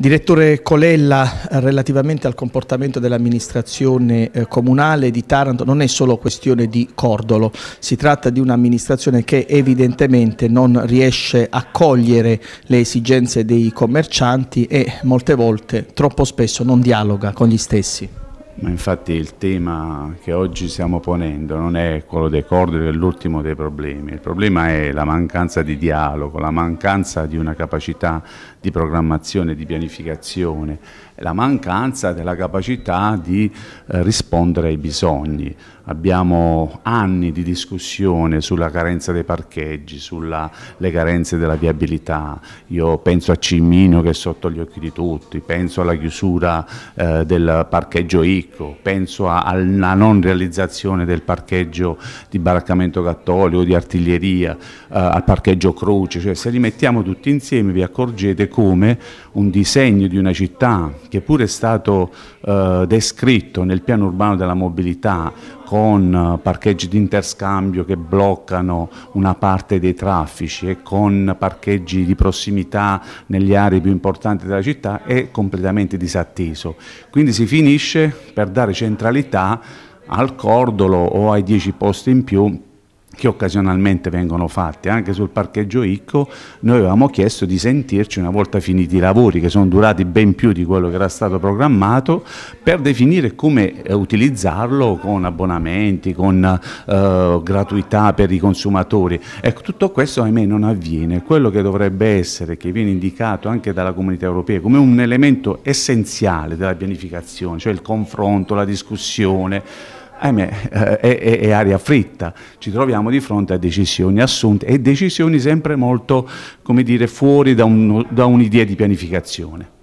Direttore Colella, relativamente al comportamento dell'amministrazione eh, comunale di Taranto non è solo questione di Cordolo, si tratta di un'amministrazione che evidentemente non riesce a cogliere le esigenze dei commercianti e molte volte, troppo spesso, non dialoga con gli stessi ma infatti il tema che oggi stiamo ponendo non è quello dei cordoli, è l'ultimo dei problemi. Il problema è la mancanza di dialogo, la mancanza di una capacità di programmazione, di pianificazione, la mancanza della capacità di eh, rispondere ai bisogni. Abbiamo anni di discussione sulla carenza dei parcheggi, sulle carenze della viabilità. Io penso a Cimmino che è sotto gli occhi di tutti, penso alla chiusura eh, del parcheggio Icco, penso alla non realizzazione del parcheggio di baraccamento cattolico, di artiglieria, eh, al parcheggio Croce. Cioè, se li mettiamo tutti insieme vi accorgete come un disegno di una città che pure è stato eh, descritto nel piano urbano della mobilità, con eh, parcheggi di interscambio che bloccano una parte dei traffici e con parcheggi di prossimità negli aree più importanti della città è completamente disatteso. Quindi si finisce per dare centralità al cordolo o ai 10 posti in più che occasionalmente vengono fatte, anche sul parcheggio Icco, noi avevamo chiesto di sentirci una volta finiti i lavori che sono durati ben più di quello che era stato programmato per definire come eh, utilizzarlo con abbonamenti, con eh, gratuità per i consumatori. Ecco, tutto questo ahimè non avviene, quello che dovrebbe essere, che viene indicato anche dalla comunità europea come un elemento essenziale della pianificazione, cioè il confronto, la discussione, ahimè, eh, è, è, aria fritta. Ci troviamo di fronte a decisioni assunte e decisioni sempre molto, come dire, fuori da, un, da un'idea di pianificazione.